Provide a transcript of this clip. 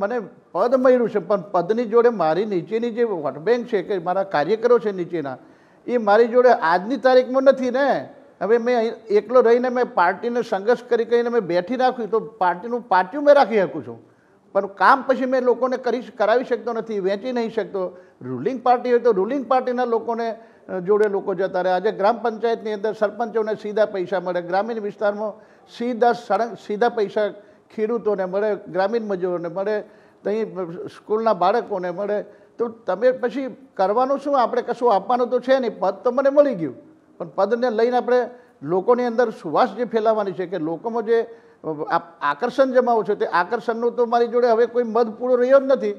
મને પદ મળ્યું છે પણ પદની જોડે મારી નીચેની જે વોટબેંક છે કે મારા કાર્યકરો છે નીચેના એ મારી જોડે આજની તારીખમાં નથી ને હવે મેં અહીં એકલો રહીને મેં પાર્ટીને સંઘર્ષ કરી કરીને મેં બેઠી રાખ્યું તો પાર્ટીનું પાર્ટીઓ મેં રાખી શકું છું પણ કામ પછી મેં લોકોને કરી કરાવી શકતો નથી વેચી નહીં શકતો રૂલિંગ પાર્ટી હોય તો રૂલિંગ પાર્ટીના લોકોને જોડે લોકો જતા રહે આજે ગ્રામ પંચાયતની અંદર સરપંચોને સીધા પૈસા મળે ગ્રામીણ વિસ્તારમાં સીધા સડંગ સીધા પૈસા ખેડૂતોને મળે ગ્રામીણ મજૂરોને મળે ત્યાં સ્કૂલના બાળકોને મળે તો તમે પછી કરવાનું શું આપણે કશું આપવાનું તો છે નહીં પદ તો મને મળી ગયું પણ પદને લઈને આપણે લોકોની અંદર સુવાસ જે ફેલાવવાની છે કે લોકોમાં જે આકર્ષણ જમાવું છે તે આકર્ષણનું તો મારી જોડે હવે કોઈ મદ પૂરો રહ્યો જ નથી